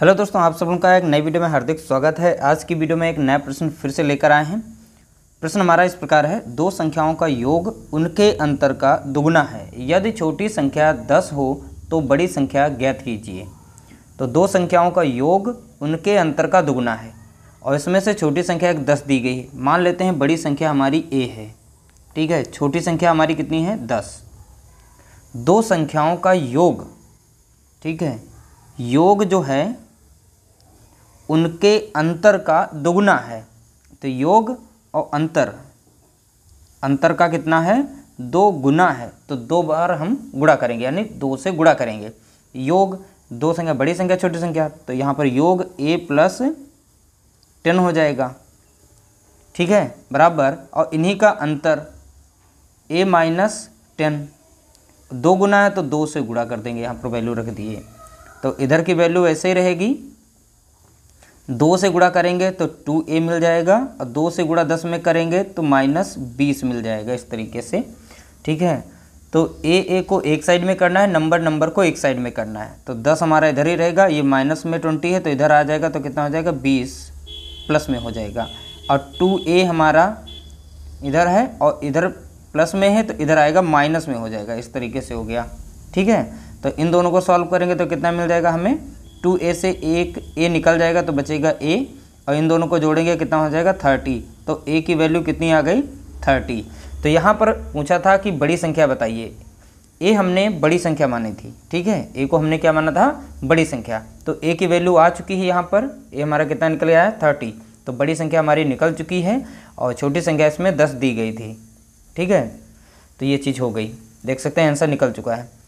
hello दोस्तों आप सब का एक नई वीडियो में हार्दिक स्वागत है आज की वीडियो में एक नया प्रश्न फिर से लेकर आए हैं प्रश्न हमारा इस प्रकार है दो संख्याओं का योग उनके अंतर का दुगुना है यदि छोटी संख्या दस हो तो बड़ी संख्या ज्ञात कीजिए तो दो संख्याओं का योग उनके अंतर का दुगुना है और इसमें से छोटी संख्या एक दस दी गई है मान लेते हैं बड़ी संख्या हमारी ए है ठीक है छोटी संख्या हमारी कितनी है दस दो संख्याओं का योग ठीक है योग जो है उनके अंतर का दोगुना है तो योग और अंतर अंतर का कितना है दो गुना है तो दो बार हम गुणा करेंगे यानी दो से गुणा करेंगे योग दो संख्या बड़ी संख्या छोटी संख्या तो यहाँ पर योग ए प्लस टेन हो जाएगा ठीक है बराबर और इन्हीं का अंतर ए माइनस टेन दो गुना है तो दो से गुणा कर देंगे यहाँ पर वैल्यू रख दिए तो इधर की वैल्यू ऐसे ही रहेगी दो से गुड़ा करेंगे तो टू ए मिल जाएगा और दो से गुड़ा दस में करेंगे तो माइनस बीस मिल जाएगा इस तरीके से ठीक है तो ए ए को एक साइड में करना है नंबर नंबर को एक साइड में करना है तो दस हमारा इधर ही रहेगा ये माइनस में ट्वेंटी है तो इधर आ जाएगा तो कितना हो जाएगा बीस प्लस में हो जाएगा और टू ए हमारा इधर है और इधर प्लस में है तो इधर आएगा माइनस में हो जाएगा इस तरीके से हो गया ठीक है तो इन दोनों को सॉल्व करेंगे तो कितना मिल जाएगा हमें टू ए से एक ए निकल जाएगा तो बचेगा ए और इन दोनों को जोड़ेंगे कितना हो जाएगा थर्टी तो ए की वैल्यू कितनी आ गई थर्टी तो यहाँ पर पूछा था कि बड़ी संख्या बताइए ए हमने बड़ी संख्या मानी थी ठीक है ए को हमने क्या माना था बड़ी संख्या तो ए की वैल्यू आ चुकी है यहाँ पर ए हमारा कितना निकल गया है थर्टी तो बड़ी संख्या हमारी निकल चुकी है और छोटी संख्या इसमें दस दी गई थी ठीक है तो ये चीज़ हो गई देख सकते हैं आंसर निकल चुका है